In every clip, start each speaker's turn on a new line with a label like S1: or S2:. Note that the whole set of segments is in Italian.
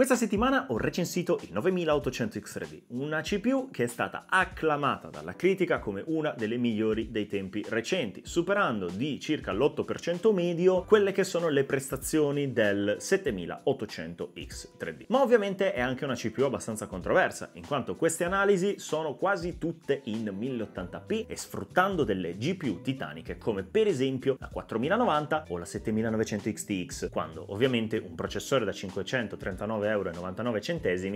S1: Questa settimana ho recensito il 9800 X3D, una CPU che è stata acclamata dalla critica come una delle migliori dei tempi recenti, superando di circa l'8% medio quelle che sono le prestazioni del 7800 X3D. Ma ovviamente è anche una CPU abbastanza controversa, in quanto queste analisi sono quasi tutte in 1080p e sfruttando delle GPU titaniche come per esempio la 4090 o la 7900 XTX, quando ovviamente un processore da 539 euro,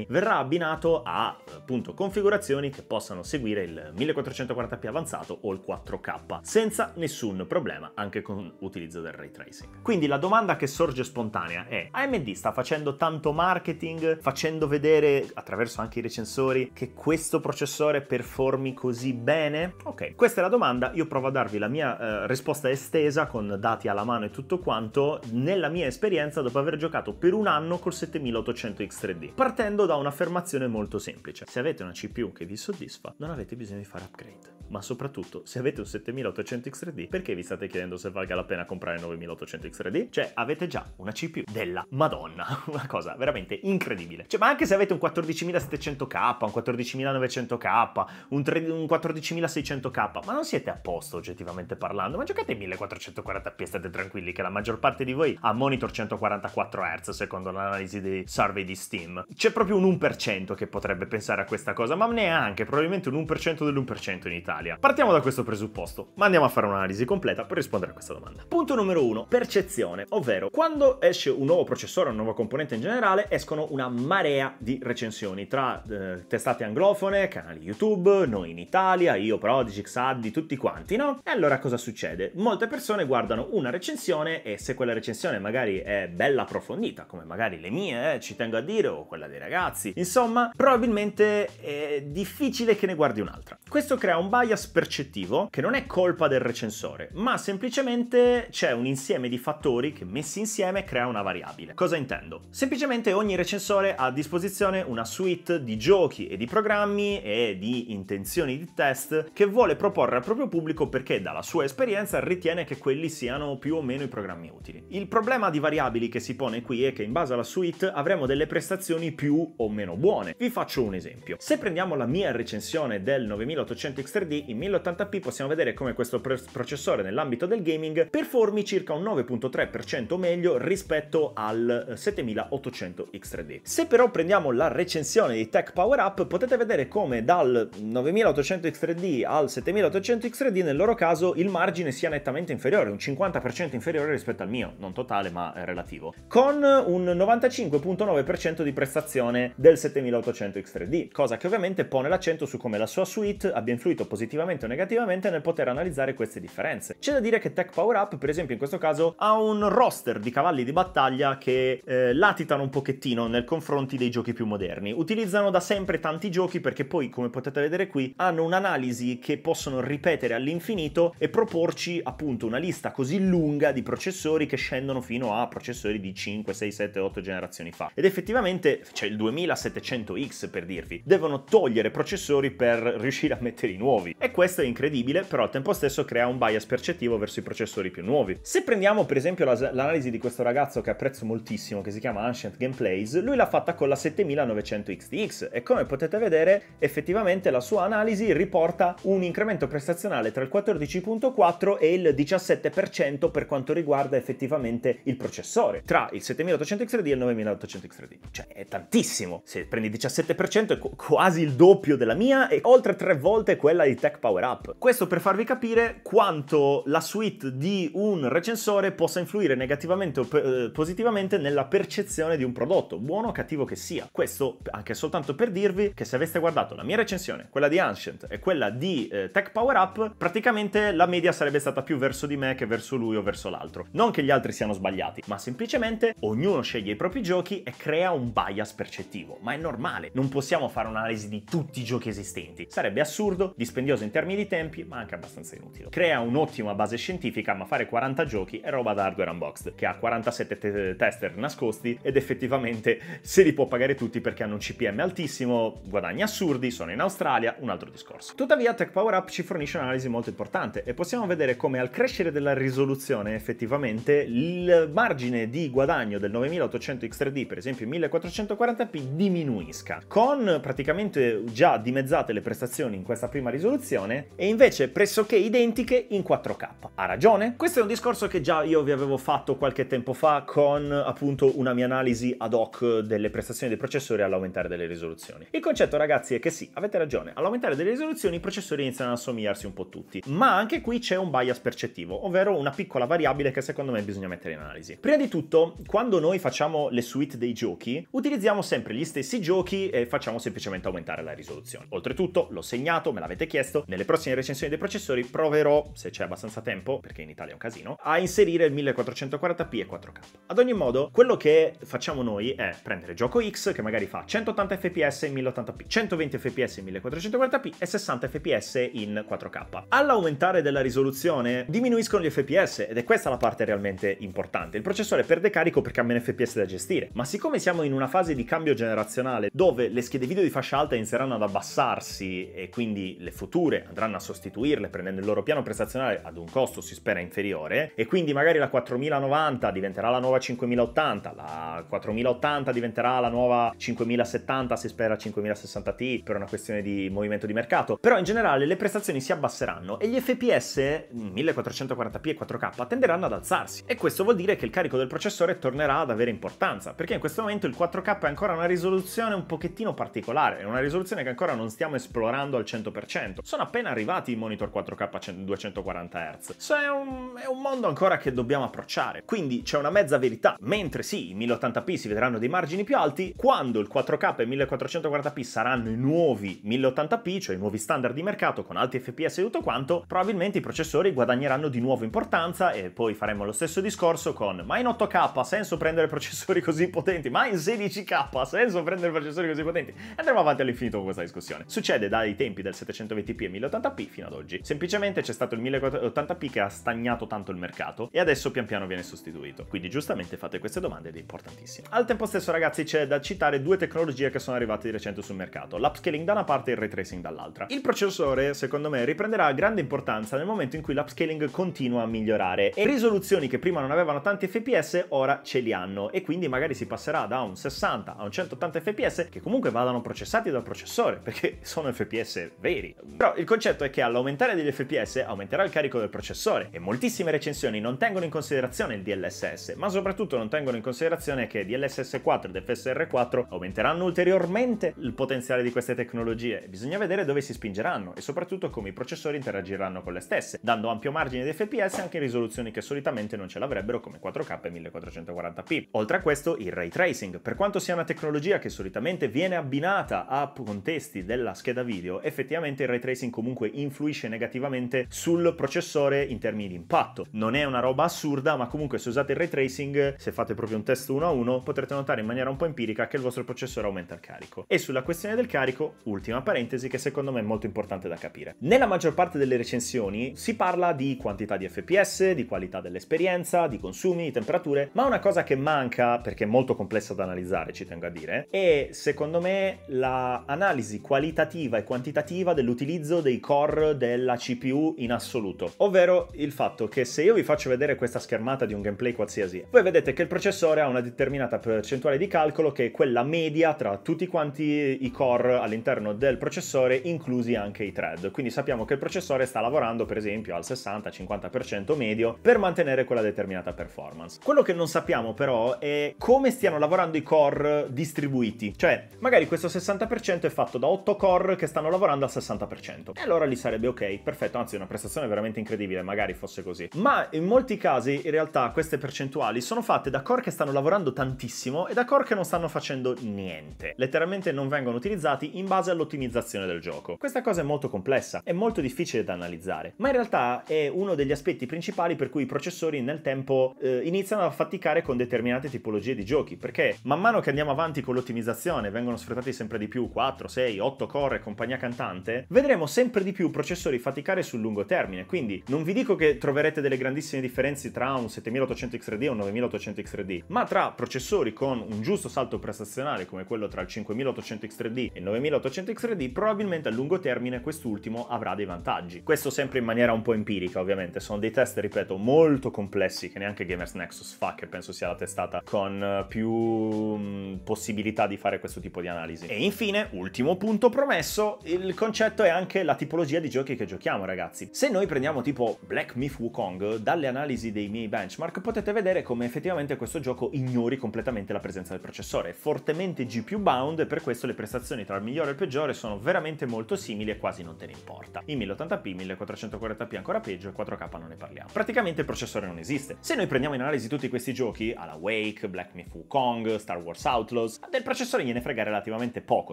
S1: verrà abbinato a appunto configurazioni che possano seguire il 1440p avanzato o il 4K, senza nessun problema anche con l'utilizzo del ray tracing. Quindi la domanda che sorge spontanea è AMD sta facendo tanto marketing, facendo vedere attraverso anche i recensori che questo processore performi così bene? Ok, questa è la domanda, io provo a darvi la mia eh, risposta estesa con dati alla mano e tutto quanto, nella mia esperienza dopo aver giocato per un anno col 7800 x 3 d partendo da un'affermazione molto semplice. Se avete una CPU che vi soddisfa, non avete bisogno di fare upgrade. Ma soprattutto, se avete un 7800X3D, perché vi state chiedendo se valga la pena comprare 9800X3D? Cioè, avete già una CPU della madonna, una cosa veramente incredibile. Cioè, ma anche se avete un 14700K, un 14900K, un, 14600K, ma non siete a posto oggettivamente parlando, ma giocate 1440p, state tranquilli che la maggior parte di voi ha monitor 144 Hz secondo l'analisi di Sun survey di Steam. C'è proprio un 1% che potrebbe pensare a questa cosa, ma neanche, probabilmente un 1% dell'1% in Italia. Partiamo da questo presupposto, ma andiamo a fare un'analisi completa per rispondere a questa domanda. Punto numero 1, percezione, ovvero quando esce un nuovo processore, una nuova componente in generale, escono una marea di recensioni tra eh, testate anglofone, canali YouTube, noi in Italia, io, Prodigy, Xaddi, tutti quanti, no? E allora cosa succede? Molte persone guardano una recensione e se quella recensione magari è bella approfondita, come magari le mie, eh, ci ci tengo a dire, o quella dei ragazzi. Insomma, probabilmente è difficile che ne guardi un'altra. Questo crea un bias percettivo che non è colpa del recensore, ma semplicemente c'è un insieme di fattori che messi insieme crea una variabile. Cosa intendo? Semplicemente ogni recensore ha a disposizione una suite di giochi e di programmi e di intenzioni di test che vuole proporre al proprio pubblico perché dalla sua esperienza ritiene che quelli siano più o meno i programmi utili. Il problema di variabili che si pone qui è che in base alla suite avremo abbiamo delle prestazioni più o meno buone. Vi faccio un esempio. Se prendiamo la mia recensione del 9800 X3D in 1080p possiamo vedere come questo processore nell'ambito del gaming performi circa un 9.3% meglio rispetto al 7800 eh, X3D. Se però prendiamo la recensione di Tech Power Up potete vedere come dal 9800 X3D al 7800 X3D nel loro caso il margine sia nettamente inferiore, un 50% inferiore rispetto al mio, non totale ma eh, relativo, con un 95.9% 49% di prestazione del 7800 X3D, cosa che ovviamente pone l'accento su come la sua suite abbia influito positivamente o negativamente nel poter analizzare queste differenze. C'è da dire che Tech Power Up, per esempio in questo caso, ha un roster di cavalli di battaglia che eh, latitano un pochettino nel confronti dei giochi più moderni. Utilizzano da sempre tanti giochi perché poi, come potete vedere qui, hanno un'analisi che possono ripetere all'infinito e proporci appunto una lista così lunga di processori che scendono fino a processori di 5, 6, 7, 8 generazioni fa. Ed ed effettivamente c'è cioè il 2700X per dirvi, devono togliere processori per riuscire a mettere i nuovi e questo è incredibile però al tempo stesso crea un bias percettivo verso i processori più nuovi. Se prendiamo per esempio l'analisi di questo ragazzo che apprezzo moltissimo che si chiama Ancient Gameplays, lui l'ha fatta con la 7900XTX e come potete vedere effettivamente la sua analisi riporta un incremento prestazionale tra il 14.4 e il 17% per quanto riguarda effettivamente il processore, tra il 7800 x e il 9800 x 3 d Cioè, è tantissimo. Se prendi 17% è quasi il doppio della mia e oltre tre volte quella di Tech Power Up. Questo per farvi capire quanto la suite di un recensore possa influire negativamente o eh, positivamente nella percezione di un prodotto, buono o cattivo che sia. Questo anche soltanto per dirvi che se aveste guardato la mia recensione, quella di Ancient e quella di eh, Tech Power Up, praticamente la media sarebbe stata più verso di me che verso lui o verso l'altro. Non che gli altri siano sbagliati, ma semplicemente ognuno sceglie i propri giochi e crea un bias percettivo, ma è normale, non possiamo fare un'analisi di tutti i giochi esistenti. Sarebbe assurdo, dispendioso in termini di tempi, ma anche abbastanza inutile. Crea un'ottima base scientifica, ma fare 40 giochi è roba da hardware unboxed, che ha 47 te tester nascosti ed effettivamente se li può pagare tutti perché hanno un CPM altissimo, guadagni assurdi, sono in Australia, un altro discorso. Tuttavia Tech Power Up ci fornisce un'analisi molto importante e possiamo vedere come al crescere della risoluzione effettivamente il margine di guadagno del 9800 X3D per esempio esempio 1440p diminuisca, con praticamente già dimezzate le prestazioni in questa prima risoluzione e invece pressoché identiche in 4K. Ha ragione? Questo è un discorso che già io vi avevo fatto qualche tempo fa con appunto una mia analisi ad hoc delle prestazioni dei processori all'aumentare delle risoluzioni. Il concetto ragazzi è che sì, avete ragione, all'aumentare delle risoluzioni i processori iniziano ad assomigliarsi un po' tutti, ma anche qui c'è un bias percettivo, ovvero una piccola variabile che secondo me bisogna mettere in analisi. Prima di tutto, quando noi facciamo le suite dei giochi, utilizziamo sempre gli stessi giochi e facciamo semplicemente aumentare la risoluzione. Oltretutto, l'ho segnato, me l'avete chiesto, nelle prossime recensioni dei processori proverò, se c'è abbastanza tempo, perché in Italia è un casino, a inserire il 1440p e 4K. Ad ogni modo, quello che facciamo noi è prendere gioco X che magari fa 180 fps in 1080p, 120 fps in 1440p e 60 fps in 4K. All'aumentare della risoluzione diminuiscono gli fps ed è questa la parte realmente importante. Il processore perde carico perché ha meno fps da gestire, ma siccome siccome siamo in una fase di cambio generazionale dove le schede video di fascia alta inizieranno ad abbassarsi e quindi le future andranno a sostituirle prendendo il loro piano prestazionale ad un costo si spera inferiore e quindi magari la 4090 diventerà la nuova 5080, la 4080 diventerà la nuova 5070, si spera 5060 t per una questione di movimento di mercato, però in generale le prestazioni si abbasseranno e gli FPS 1440p mm, e 4K tenderanno ad alzarsi e questo vuol dire che il carico del processore tornerà ad avere importanza perché in questo questo momento il 4K è ancora una risoluzione un pochettino particolare, è una risoluzione che ancora non stiamo esplorando al 100%. Sono appena arrivati i monitor 4K a 240 Hz, so è un, è un mondo ancora che dobbiamo approcciare, quindi c'è una mezza verità. Mentre sì, i 1080p si vedranno dei margini più alti, quando il 4K e il 1440p saranno i nuovi 1080p, cioè i nuovi standard di mercato con alti fps e tutto quanto, probabilmente i processori guadagneranno di nuovo importanza e poi faremo lo stesso discorso con ma in 8K ha senso prendere processori così potenti potenti, ma in 16K ha senso prendere processori così potenti? Andremo avanti all'infinito con questa discussione. Succede dai tempi del 720p e 1080p fino ad oggi. Semplicemente c'è stato il 1080p che ha stagnato tanto il mercato e adesso pian piano viene sostituito. Quindi giustamente fate queste domande ed è importantissimo. Al tempo stesso ragazzi c'è da citare due tecnologie che sono arrivate di recente sul mercato, l'upscaling da una parte e il ray tracing dall'altra. Il processore secondo me riprenderà grande importanza nel momento in cui l'upscaling continua a migliorare e risoluzioni che prima non avevano tanti fps ora ce li hanno e quindi magari si passerà passerà da un 60 a un 180 fps che comunque vadano processati dal processore perché sono fps veri. Però il concetto è che all'aumentare degli fps aumenterà il carico del processore e moltissime recensioni non tengono in considerazione il DLSS, ma soprattutto non tengono in considerazione che DLSS 4 ed FSR4 aumenteranno ulteriormente il potenziale di queste tecnologie. Bisogna vedere dove si spingeranno e soprattutto come i processori interagiranno con le stesse, dando ampio margine di fps anche in risoluzioni che solitamente non ce l'avrebbero come 4K e 1440p. Oltre a questo, il ray 3 tracing, per quanto sia una tecnologia che solitamente viene abbinata a contesti della scheda video, effettivamente il ray tracing comunque influisce negativamente sul processore in termini di impatto. Non è una roba assurda, ma comunque se usate il ray tracing, se fate proprio un test uno a uno, potrete notare in maniera un po' empirica che il vostro processore aumenta il carico. E sulla questione del carico, ultima parentesi che secondo me è molto importante da capire. Nella maggior parte delle recensioni si parla di quantità di FPS, di qualità dell'esperienza, di consumi, di temperature, ma una cosa che manca, perché è molto complicata, complessa da analizzare, ci tengo a dire, è secondo me l'analisi la qualitativa e quantitativa dell'utilizzo dei core della CPU in assoluto, ovvero il fatto che se io vi faccio vedere questa schermata di un gameplay qualsiasi, voi vedete che il processore ha una determinata percentuale di calcolo che è quella media tra tutti quanti i core all'interno del processore, inclusi anche i thread. Quindi sappiamo che il processore sta lavorando per esempio al 60-50% medio per mantenere quella determinata performance. Quello che non sappiamo però è come stiano lavorando lavorando i core distribuiti, cioè magari questo 60% è fatto da 8 core che stanno lavorando al 60%. E allora lì sarebbe ok, perfetto, anzi una prestazione veramente incredibile, magari fosse così. Ma in molti casi in realtà queste percentuali sono fatte da core che stanno lavorando tantissimo e da core che non stanno facendo niente. Letteralmente non vengono utilizzati in base all'ottimizzazione del gioco. Questa cosa è molto complessa, è molto difficile da analizzare, ma in realtà è uno degli aspetti principali per cui i processori nel tempo eh, iniziano a faticare con determinate tipologie di giochi, perché perché man mano che andiamo avanti con l'ottimizzazione, vengono sfruttati sempre di più 4, 6, 8 core e compagnia cantante, vedremo sempre di più processori faticare sul lungo termine, quindi non vi dico che troverete delle grandissime differenze tra un 7800X3D e un 9800X3D, ma tra processori con un giusto salto prestazionale come quello tra il 5800X3D e il 9800X3D, probabilmente a lungo termine quest'ultimo avrà dei vantaggi. Questo sempre in maniera un po' empirica, ovviamente, sono dei test, ripeto, molto complessi che neanche Gamers Nexus fa, che penso sia la testata con eh, più mh, mm, possibilità di fare questo tipo di analisi. E infine, ultimo punto promesso, il concetto è anche la tipologia di giochi che giochiamo, ragazzi. Se noi prendiamo tipo Black Myth Wukong, dalle analisi dei miei benchmark potete vedere come effettivamente questo gioco ignori completamente la presenza del processore. È fortemente GPU bound e per questo le prestazioni tra il migliore e il peggiore sono veramente molto simili e quasi non te ne importa. In 1080p, 1440p ancora peggio e 4K non ne parliamo. Praticamente il processore non esiste. Se noi prendiamo in analisi tutti questi giochi, alla Wake, Black Myth Wukong, Wrong, Star Wars Outlaws, del processore gliene frega relativamente poco,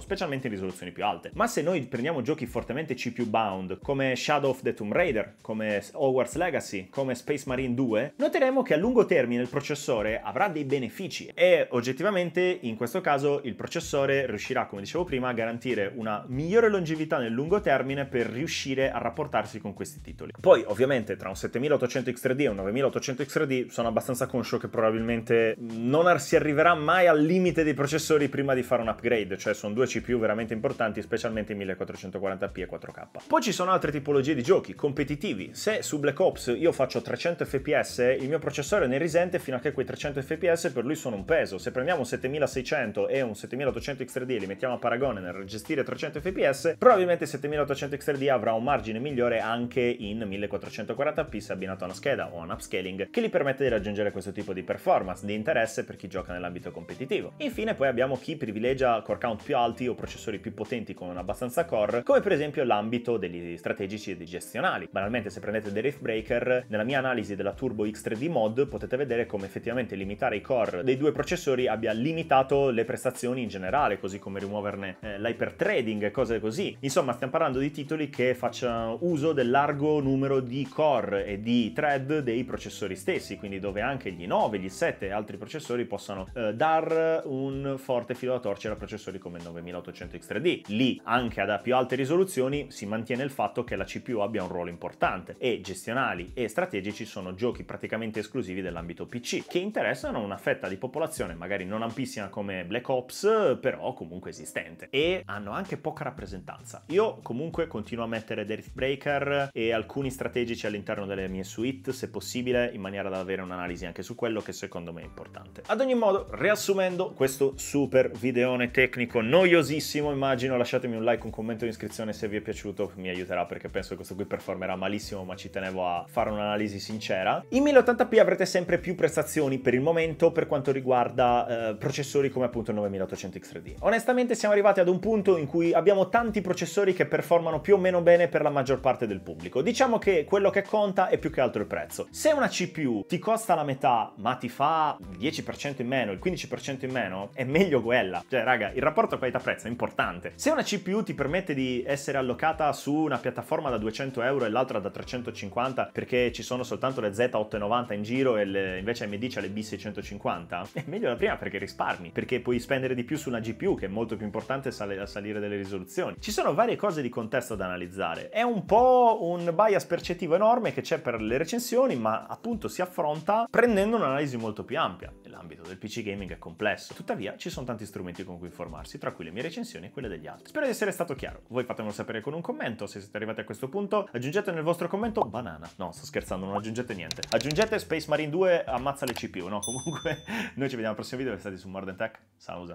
S1: specialmente in risoluzioni più alte. Ma se noi prendiamo giochi fortemente CPU bound, come Shadow of the Tomb Raider, come Hogwarts Legacy, come Space Marine 2, noteremo che a lungo termine il processore avrà dei benefici e oggettivamente in questo caso il processore riuscirà, come dicevo prima, a garantire una migliore longevità nel lungo termine per riuscire a rapportarsi con questi titoli. Poi ovviamente tra un 7800 X3D e un 9800 X3D sono abbastanza conscio che probabilmente non si arriverà arriverà mai al limite dei processori prima di fare un upgrade, cioè sono due CPU veramente importanti, specialmente 1440p e 4K. Poi ci sono altre tipologie di giochi, competitivi. Se su Black Ops io faccio 300 fps, il mio processore ne risente fino a che quei 300 fps per lui sono un peso. Se prendiamo un 7600 e un 7800 x 3 d e li mettiamo a paragone nel gestire 300 fps, probabilmente 7800 x 3 d avrà un margine migliore anche in 1440p se abbinato a una scheda o a un upscaling che gli permette di raggiungere questo tipo di performance di interesse per chi gioca nella ambito competitivo. Infine poi abbiamo chi privilegia core count più alti o processori più potenti con abbastanza core, come per esempio l'ambito degli strategici e dei gestionali. Banalmente se prendete dei Rift Breaker, nella mia analisi della Turbo X3D Mod potete vedere come effettivamente limitare i core dei due processori abbia limitato le prestazioni in generale, così come rimuoverne eh, l'hypertrading e cose così. Insomma stiamo parlando di titoli che facciano uso del largo numero di core e di thread dei processori stessi, quindi dove anche gli 9, gli 7 e altri processori possano eh, eh, dar un forte filo da torcere a processori come il 9800X3D. Lì, anche ad a più alte risoluzioni, si mantiene il fatto che la CPU abbia un ruolo importante e gestionali e strategici sono giochi praticamente esclusivi dell'ambito PC, che interessano una fetta di popolazione magari non ampissima come Black Ops, però comunque esistente, e hanno anche poca rappresentanza. Io comunque continuo a mettere Death Breaker e alcuni strategici all'interno delle mie suite, se possibile, in maniera da avere un'analisi anche su quello che secondo me è importante. Ad ogni modo, riassumendo questo super videone tecnico noiosissimo, immagino, lasciatemi un like, un commento, un'iscrizione se vi è piaciuto, mi aiuterà perché penso che questo qui performerà malissimo, ma ci tenevo a fare un'analisi sincera. In 1080p avrete sempre più prestazioni per il momento per quanto riguarda eh, processori come appunto il 9800X3D. Onestamente siamo arrivati ad un punto in cui abbiamo tanti processori che performano più o meno bene per la maggior parte del pubblico. Diciamo che quello che conta è più che altro il prezzo. Se una CPU ti costa la metà ma ti fa 10% in meno, il 15% in meno, è meglio quella. Cioè, raga, il rapporto qualità-prezzo è importante. Se una CPU ti permette di essere allocata su una piattaforma da 200 euro e l'altra da 350 perché ci sono soltanto le Z890 in giro e le, invece AMD c'ha le B650, è meglio la prima perché risparmi, perché puoi spendere di più su una GPU che è molto più importante sale, a salire delle risoluzioni. Ci sono varie cose di contesto da analizzare. È un po' un bias percettivo enorme che c'è per le recensioni, ma appunto si affronta prendendo un'analisi molto più ampia nell'ambito del PC game gaming è complesso. Tuttavia, ci sono tanti strumenti con cui informarsi, tra cui le mie recensioni e quelle degli altri. Spero di essere stato chiaro. Voi fatemelo sapere con un commento, se siete arrivati a questo punto, aggiungete nel vostro commento banana. No, sto scherzando, non aggiungete niente. Aggiungete Space Marine 2 ammazza le CPU, no? Comunque, noi ci vediamo al prossimo video, restate su Morden Tech. Salusa.